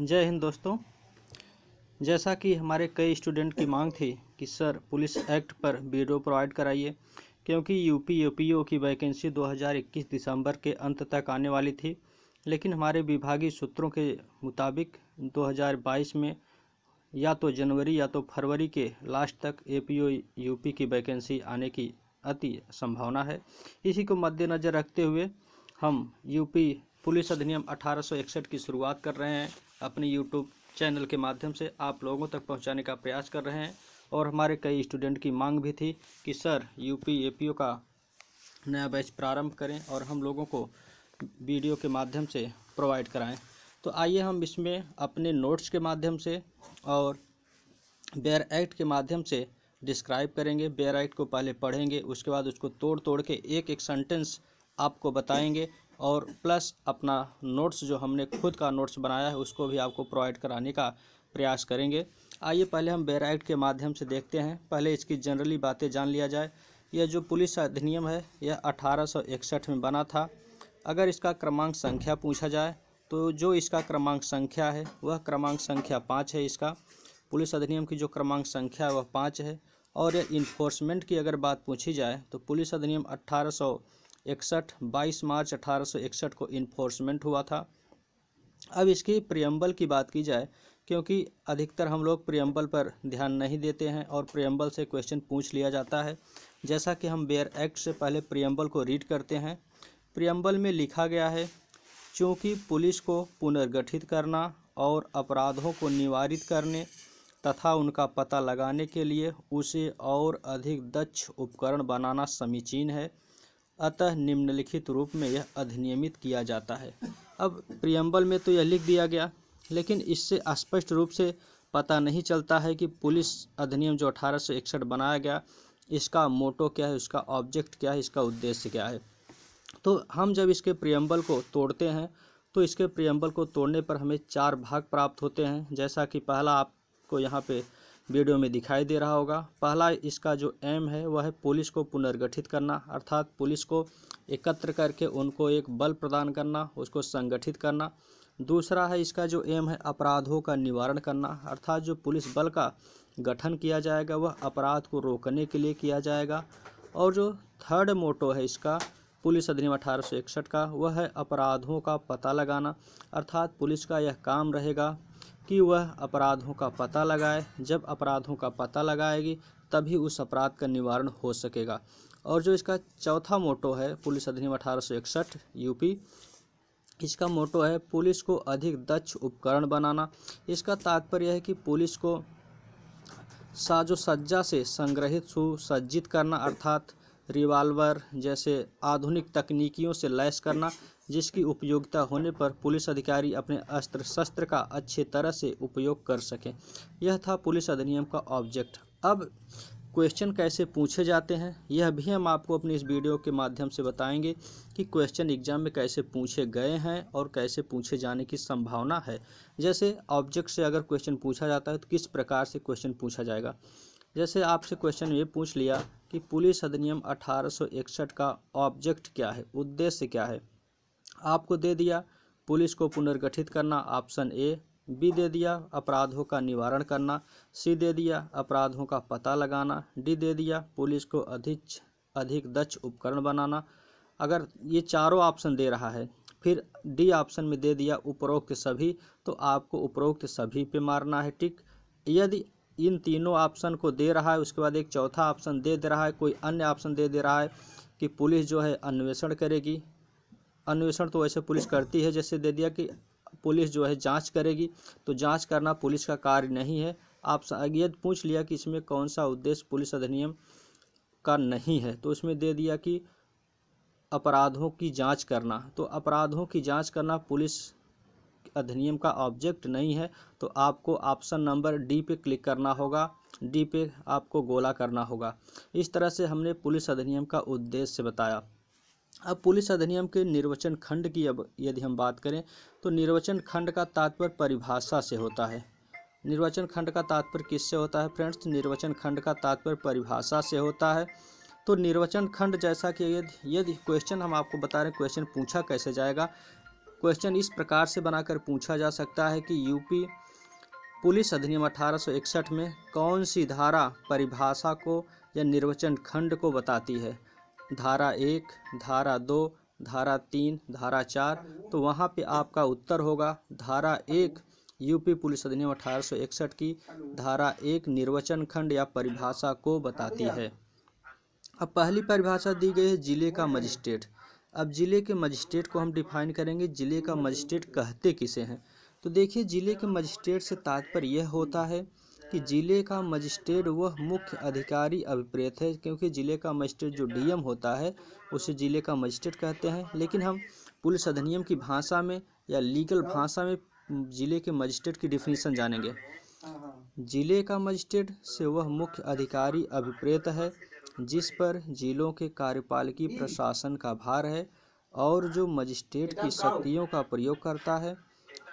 जय हिंद दोस्तों जैसा कि हमारे कई स्टूडेंट की मांग थी कि सर पुलिस एक्ट पर बीडो प्रोवाइड कराइए क्योंकि यूपी यूपीओ की वैकेंसी 2021 दिसंबर के अंत तक आने वाली थी लेकिन हमारे विभागीय सूत्रों के मुताबिक 2022 में या तो जनवरी या तो फरवरी के लास्ट तक एपीओ यूपी की वैकेंसी आने की अति संभावना है इसी को मद्देनज़र रखते हुए हम यूपी पुलिस अधिनियम 1861 की शुरुआत कर रहे हैं अपने यूट्यूब चैनल के माध्यम से आप लोगों तक पहुंचाने का प्रयास कर रहे हैं और हमारे कई स्टूडेंट की मांग भी थी कि सर यू पी का नया बैच प्रारंभ करें और हम लोगों को वीडियो के माध्यम से प्रोवाइड कराएं तो आइए हम इसमें अपने नोट्स के माध्यम से और बेयर एक्ट के माध्यम से डिस्क्राइब करेंगे बेयर एक्ट को पहले पढ़ेंगे उसके बाद उसको तोड़ तोड़ के एक एक सेंटेंस आपको बताएंगे और प्लस अपना नोट्स जो हमने खुद का नोट्स बनाया है उसको भी आपको प्रोवाइड कराने का प्रयास करेंगे आइए पहले हम बेराइट के माध्यम से देखते हैं पहले इसकी जनरली बातें जान लिया जाए यह जो पुलिस अधिनियम है यह अठारह में बना था अगर इसका क्रमांक संख्या पूछा जाए तो जो इसका क्रमांक संख्या है वह क्रमांक संख्या पाँच है इसका पुलिस अधिनियम की जो क्रमांक संख्या है वह पाँच है और यह इन्फोर्समेंट की अगर बात पूछी जाए तो पुलिस अधिनियम अट्ठारह इकसठ बाईस मार्च अठारह को इन्फोर्समेंट हुआ था अब इसकी प्रियम्बल की बात की जाए क्योंकि अधिकतर हम लोग प्रियम्बल पर ध्यान नहीं देते हैं और प्रियम्बल से क्वेश्चन पूछ लिया जाता है जैसा कि हम बेयर एक्ट से पहले प्रियम्बल को रीड करते हैं प्रियम्बल में लिखा गया है चूँकि पुलिस को पुनर्गठित करना और अपराधों को निवारित करने तथा उनका पता लगाने के लिए उसे और अधिक दक्ष उपकरण बनाना समीचीन है अतः निम्नलिखित रूप में यह अधिनियमित किया जाता है अब प्रियम्बल में तो यह लिख दिया गया लेकिन इससे स्पष्ट रूप से पता नहीं चलता है कि पुलिस अधिनियम जो अठारह सौ इकसठ बनाया गया इसका मोटो क्या है इसका ऑब्जेक्ट क्या है इसका उद्देश्य क्या है तो हम जब इसके प्रियम्बल को तोड़ते हैं तो इसके प्रियम्बल को तोड़ने पर हमें चार भाग प्राप्त होते हैं जैसा कि पहला आपको यहाँ पर वीडियो में दिखाई दे रहा होगा पहला इसका जो एम है वह है पुलिस को पुनर्गठित करना अर्थात पुलिस को एकत्र करके उनको एक बल प्रदान करना उसको संगठित करना दूसरा है इसका जो एम है अपराधों का निवारण करना अर्थात जो पुलिस बल का गठन किया जाएगा वह अपराध को रोकने के लिए किया जाएगा और जो थर्ड मोटो है इसका पुलिस अधिनियम अठारह का वह है अपराधों का पता लगाना अर्थात पुलिस का यह काम रहेगा कि वह अपराधों का पता लगाए जब अपराधों का पता लगाएगी तभी उस अपराध का निवारण हो सकेगा और जो इसका चौथा मोटो है पुलिस अधिनियम अठारह यूपी इसका मोटो है पुलिस को अधिक दक्ष उपकरण बनाना इसका तात्पर्य है कि पुलिस को साजो सज्जा से संग्रहित सुसज्जित करना अर्थात रिवाल्वर जैसे आधुनिक तकनीकियों से लैस करना जिसकी उपयोगिता होने पर पुलिस अधिकारी अपने अस्त्र शस्त्र का अच्छे तरह से उपयोग कर सकें यह था पुलिस अधिनियम का ऑब्जेक्ट अब क्वेश्चन कैसे पूछे जाते हैं यह भी हम आपको अपने इस वीडियो के माध्यम से बताएंगे कि क्वेश्चन एग्जाम में कैसे पूछे गए हैं और कैसे पूछे जाने की संभावना है जैसे ऑब्जेक्ट से अगर क्वेश्चन पूछा जाता है तो किस प्रकार से क्वेश्चन पूछा जाएगा जैसे आपसे क्वेश्चन ये पूछ लिया कि पुलिस अधिनियम अठारह का ऑब्जेक्ट क्या है उद्देश्य क्या है आपको दे दिया पुलिस को पुनर्गठित करना ऑप्शन ए बी दे दिया अपराधों का निवारण करना सी दे दिया अपराधों का पता लगाना डी दे दिया पुलिस को अधिक अधिक दक्ष उपकरण बनाना अगर ये चारों ऑप्शन दे रहा है फिर डी ऑप्शन में दे दिया उपरोक्त सभी तो आपको उपरोक्त सभी पे मारना है टिक यदि इन तीनों ऑप्शन को दे रहा है उसके बाद एक चौथा ऑप्शन दे दे रहा है कोई अन्य ऑप्शन दे दे रहा है कि पुलिस जो है अन्वेषण करेगी अन्वेषण तो वैसे पुलिस करती है जैसे दे दिया कि पुलिस जो है जांच करेगी तो जांच करना पुलिस का कार्य नहीं है आप ये पूछ लिया कि इसमें कौन सा उद्देश्य पुलिस अधिनियम का नहीं है तो इसमें दे दिया कि अपराधों की जांच करना तो अपराधों की जांच करना पुलिस अधिनियम का ऑब्जेक्ट नहीं है तो आपको ऑप्शन नंबर डी पे क्लिक करना होगा डी पे आपको गोला करना होगा इस तरह से हमने पुलिस अधिनियम का उद्देश्य बताया अब पुलिस अधिनियम के निर्वचन खंड की अब यदि हम बात करें तो निर्वचन खंड का तात्पर्य परिभाषा से होता है निर्वचन खंड का तात्पर्य किससे होता है फ्रेंड्स तो निर्वचन खंड का तात्पर्य परिभाषा से होता है तो निर्वचन खंड जैसा कि यदि यदि क्वेश्चन हम आपको बता रहे हैं क्वेश्चन पूछा कैसे जाएगा क्वेश्चन इस प्रकार से बनाकर पूछा जा सकता है कि यूपी पुलिस अधिनियम 1861 में कौन सी धारा परिभाषा को या निर्वचन खंड को बताती है धारा एक धारा दो धारा तीन धारा चार तो वहाँ पे आपका उत्तर होगा धारा एक यूपी पुलिस अधिनियम अठारह की धारा एक निर्वचन खंड या परिभाषा को बताती है अब पहली परिभाषा दी गई है जिले का मजिस्ट्रेट अब जिले के मजिस्ट्रेट को हम डिफाइन करेंगे जिले का मजिस्ट्रेट कहते किसे हैं तो देखिए जिले के मजिस्ट्रेट से तात्पर्य यह होता है कि ज़िले का मजिस्ट्रेट वह मुख्य अधिकारी अभिप्रेत है क्योंकि ज़िले का मजिस्ट्रेट जो डीएम होता है उसे ज़िले का मजिस्ट्रेट कहते हैं लेकिन हम पुलिस अधिनियम की भाषा में या लीगल भाषा में ज़िले के मजिस्ट्रेट की डिफिनीसन जानेंगे ज़िले का मजिस्ट्रेट से वह मुख्य अधिकारी अभिप्रेत है जिस पर ज़िलों के कार्यपालिकी प्रशासन का भार है और जो मजिस्ट्रेट की शक्तियों का प्रयोग करता है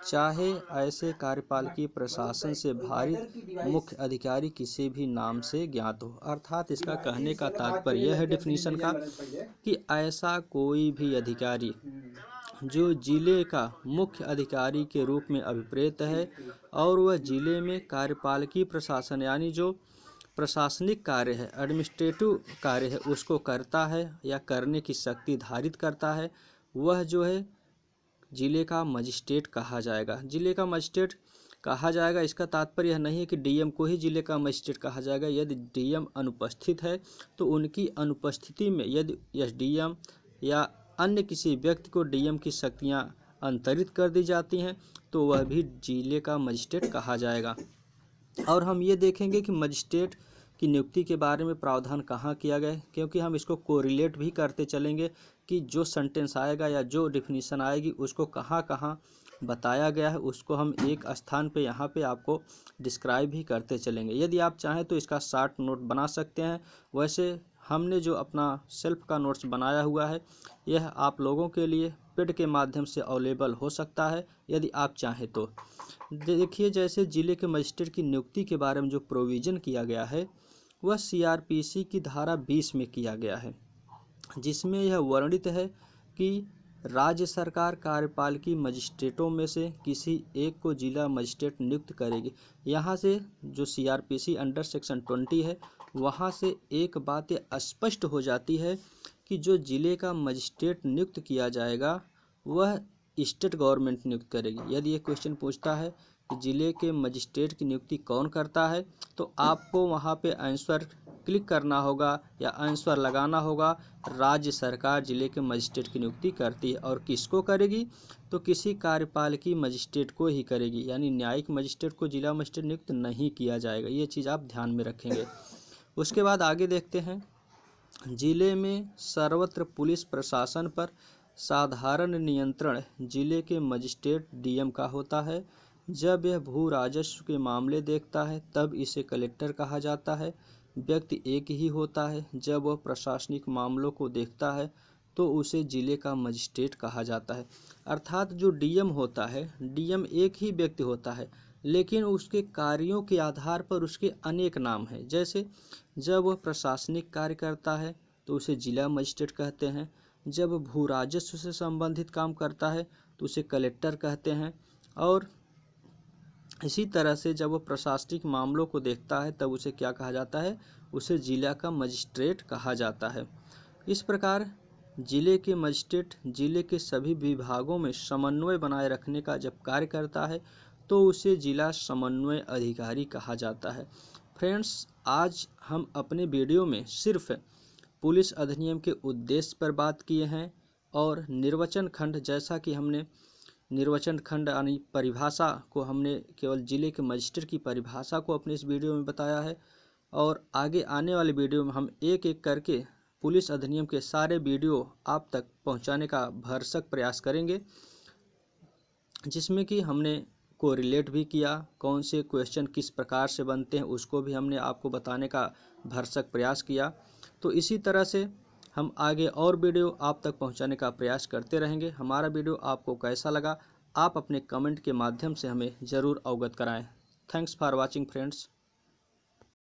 चाहे ऐसे कार्यपालिकी प्रशासन से भारित मुख्य अधिकारी किसी भी नाम से ज्ञात हो अर्थात इसका कहने का तात्पर्य है डेफिनेशन का कि ऐसा कोई भी अधिकारी जो जिले का मुख्य अधिकारी के रूप में अभिप्रेत है और वह जिले में कार्यपालिकी प्रशासन यानी जो प्रशासनिक कार्य है एडमिनिस्ट्रेटिव कार्य है उसको करता है या करने की शक्ति धारित करता है वह जो है जिले का मजिस्ट्रेट कहा जाएगा जिले का मजिस्ट्रेट कहा जाएगा इसका तात्पर्य यह नहीं है कि डीएम को ही जिले का मजिस्ट्रेट कहा जाएगा यदि डीएम अनुपस्थित है तो उनकी अनुपस्थिति में यदि यह डीएम या अन्य किसी व्यक्ति को डीएम की शक्तियां अंतरित कर दी जाती हैं तो वह भी जिले का मजिस्ट्रेट कहा जाएगा और हम ये देखेंगे कि मजिस्ट्रेट कि नियुक्ति के बारे में प्रावधान कहाँ किया गया क्योंकि हम इसको कोरिलेट भी करते चलेंगे कि जो सेंटेंस आएगा या जो डिफिनीसन आएगी उसको कहाँ कहाँ बताया गया है उसको हम एक स्थान पे यहाँ पे आपको डिस्क्राइब भी करते चलेंगे यदि आप चाहें तो इसका शार्ट नोट बना सकते हैं वैसे हमने जो अपना सेल्फ का नोट्स बनाया हुआ है यह आप लोगों के लिए पेड के माध्यम से अवेलेबल हो सकता है यदि आप चाहें तो देखिए जैसे ज़िले के मजिस्ट्रेट की नियुक्ति के बारे में जो प्रोविज़न किया गया है वह सीआरपीसी की धारा 20 में किया गया है जिसमें यह वर्णित है कि राज्य सरकार कार्यपालिकी मजिस्ट्रेटों में से किसी एक को जिला मजिस्ट्रेट नियुक्त करेगी यहाँ से जो सीआरपीसी अंडर सेक्शन ट्वेंटी है वहाँ से एक बात स्पष्ट हो जाती है कि जो जिले का मजिस्ट्रेट नियुक्त किया जाएगा वह स्टेट गवर्नमेंट नियुक्त करेगी यदि ये क्वेश्चन पूछता है ज़िले के मजिस्ट्रेट की नियुक्ति कौन करता है तो आपको वहाँ पे आंसर क्लिक करना होगा या आंसर लगाना होगा राज्य सरकार ज़िले के मजिस्ट्रेट की नियुक्ति करती है और किसको करेगी तो किसी की मजिस्ट्रेट को ही करेगी यानी न्यायिक मजिस्ट्रेट को जिला मजिस्ट्रेट नियुक्त नहीं किया जाएगा ये चीज़ आप ध्यान में रखेंगे उसके बाद आगे देखते हैं जिले में सर्वत्र पुलिस प्रशासन पर साधारण नियंत्रण जिले के मजिस्ट्रेट डीएम का होता है जब यह भू राजस्व के मामले देखता है तब इसे कलेक्टर कहा जाता है व्यक्ति एक ही होता है जब वह प्रशासनिक मामलों को देखता है तो उसे जिले का मजिस्ट्रेट कहा जाता है अर्थात जो डीएम होता है डीएम एक ही व्यक्ति होता है लेकिन उसके कार्यों के आधार पर उसके अनेक नाम हैं जैसे जब वह प्रशासनिक कार्य करता है तो उसे जिला मजिस्ट्रेट कहते हैं जब भू राजस्व से संबंधित काम करता है तो उसे कलेक्टर कहते हैं और इसी तरह से जब वो प्रशासनिक मामलों को देखता है तब उसे क्या कहा जाता है उसे जिला का मजिस्ट्रेट कहा जाता है इस प्रकार जिले के मजिस्ट्रेट जिले के सभी विभागों में समन्वय बनाए रखने का जब कार्य करता है तो उसे जिला समन्वय अधिकारी कहा जाता है फ्रेंड्स आज हम अपने वीडियो में सिर्फ पुलिस अधिनियम के उद्देश्य पर बात किए हैं और निर्वाचन खंड जैसा कि हमने निर्वचन खंड यानी परिभाषा को हमने केवल ज़िले के मजिस्ट्रेट की परिभाषा को अपने इस वीडियो में बताया है और आगे आने वाले वीडियो में हम एक एक करके पुलिस अधिनियम के सारे वीडियो आप तक पहुंचाने का भरसक प्रयास करेंगे जिसमें कि हमने को रिलेट भी किया कौन से क्वेश्चन किस प्रकार से बनते हैं उसको भी हमने आपको बताने का भरसक प्रयास किया तो इसी तरह से हम आगे और वीडियो आप तक पहुंचाने का प्रयास करते रहेंगे हमारा वीडियो आपको कैसा लगा आप अपने कमेंट के माध्यम से हमें ज़रूर अवगत कराएं थैंक्स फॉर वॉचिंग फ्रेंड्स